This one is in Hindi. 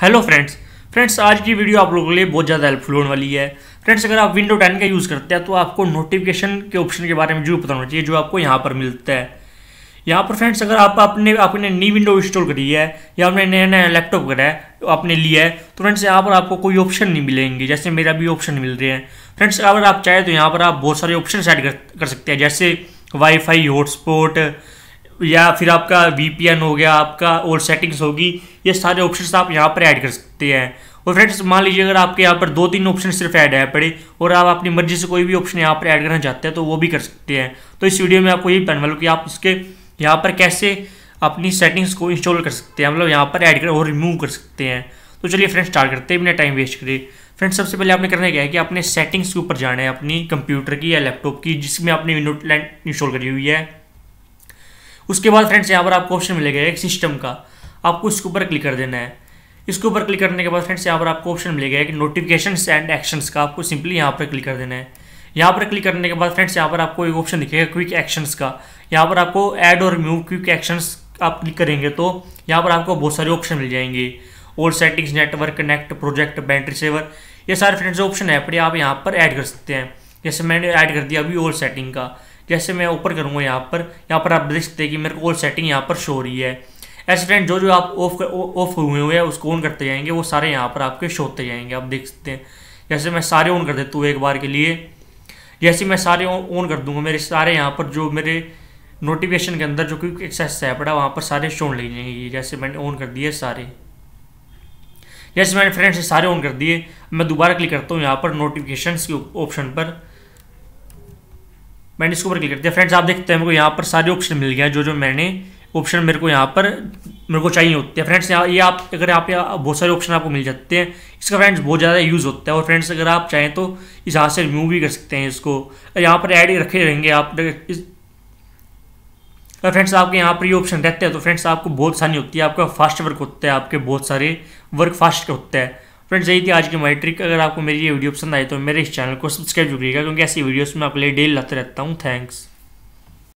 हेलो फ्रेंड्स फ्रेंड्स आज की वीडियो आप लोगों के लिए बहुत ज़्यादा हेल्पफुल होने वाली है फ्रेंड्स अगर आप विंडो टेन का यूज़ करते हैं तो आपको नोटिफिकेशन के ऑप्शन के बारे में जरूर पता होना चाहिए जो आपको यहाँ पर मिलता है यहाँ पर फ्रेंड्स अगर आप अपने आपने नई विंडो इंस्टॉल करी है या आपने नया नया लैपटॉप करा है तो आपने लिया है तो फ्रेंड्स यहाँ पर आपको कोई ऑप्शन नहीं मिलेंगे जैसे मेरा भी ऑप्शन मिल रहे हैं फ्रेंड्स अगर आप चाहें तो यहाँ पर आप बहुत सारे ऑप्शन सेट कर, कर सकते हैं जैसे वाईफाई हॉटस्पॉट या फिर आपका वी हो गया आपका और सेटिंग्स होगी ये सारे ऑप्शन आप यहाँ पर ऐड कर सकते हैं और फ्रेंड्स मान लीजिए अगर आपके यहाँ पर दो तीन ऑप्शन सिर्फ ऐड है पड़े और आप अपनी मर्जी से कोई भी ऑप्शन यहाँ पर ऐड करना चाहते हैं तो वो भी कर सकते हैं तो इस वीडियो में आपको यही बताने वाला कि आप इसके यहाँ पर कैसे अपनी सेटिंग्स को इंस्टॉल कर सकते हैं मतलब यहाँ पर ऐड कर और रिमूव कर सकते हैं तो चलिए फ्रेंड्स स्टार्ट करते हैं बिना टाइम वेस्ट करें फ्रेंड्स सबसे पहले आपने करना क्या है कि आपने सेटिंग्स के ऊपर जाना है अपनी कंप्यूटर की या लैपटॉप की जिसमें आपने विंडो इंस्टॉल करी हुई है उसके बाद फ्रेंड्स यहाँ पर आपको ऑप्शन मिलेगा एक सिस्टम का आपको इसके ऊपर क्लिक कर देना है इसके ऊपर क्लिक करने के बाद फ्रेंड्स यहाँ पर आपको ऑप्शन मिलेगा एक नोटिफिकेशन एंड एक्शंस का आपको सिंपली यहाँ पर क्लिक कर देना है यहाँ पर क्लिक करने के बाद फ्रेंड्स यहाँ पर आपको एक ऑप्शन दिखेगा क्विक एक्शंस का यहाँ पर आपको ऐड और रिमूव क्विक एक्शंस आप क्लिक करेंगे तो यहाँ पर आपको बहुत सारे ऑप्शन मिल जाएंगे और settings network connect project battery saver ये सारे फ्रेंड्स ऑप्शन है अपने आप यहाँ पर ऐड कर सकते हैं जैसे मैंने ऐड कर दिया अभी ओल्ड सेटिंग का जैसे मैं ऊपर करूँगा यहाँ पर यहाँ पर आप देख सकते हैं कि मेरे को ऑल सेटिंग यहाँ पर शो हो रही है एसिडेंट जो जो आप ऑफ ऑफ हुए हुए हैं उसको ऑन करते जाएंगे वो सारे यहाँ पर आपके शो होते जाएंगे आप देख सकते हैं जैसे मैं सारे ऑन कर देता हूँ एक बार के लिए जैसे मैं सारे ऑन कर दूंगा मेरे सारे यहाँ पर जो मेरे नोटिफिकेशन के अंदर जो क्योंकि एक्सेस है पड़ा वहाँ पर सारे शो ले जाएंगे जैसे मैंने ऑन कर दिए सारे जैसे मैंने फ्रेंड्स सारे ऑन कर दिए मैं दोबारा क्लिक करता हूँ यहाँ पर नोटिफिकेशन के ऑप्शन पर मैंने इसके ऊपर क्लिक कर दिया फ्रेंड्स आप देखते हैं मेरे को यहाँ पर सारे ऑप्शन मिल गया जो जो मैंने ऑप्शन मेरे को यहाँ पर मेरे को चाहिए होते हैं फ्रेंड्स यहाँ ये आप अगर यहाँ बहुत सारे ऑप्शन आपको मिल जाते हैं इसका फ्रेंड्स बहुत ज़्यादा यूज़ होता है और फ्रेंड्स अगर आप चाहें तो इस हाथ से रिमूव भी कर सकते हैं इसको यहाँ पर ऐड रखे रहेंगे आप इस फ्रेंड्स आपके यहाँ पर ये ऑप्शन रहते हैं तो फ्रेंड्स आपको बहुत आसानी होती है आपका फास्ट वर्क होता है आपके बहुत सारे वर्क फास्ट होता है फ्रेंड्स यही थी आज की हमारी ट्रिक अगर आपको मेरी ये वीडियो पसंद आई तो मेरे इस चैनल को सब्सक्राइब जरूर करिएगा क्योंकि ऐसी वीडियोस में आपके लिए डेली लाते रहता हूँ थैंक्स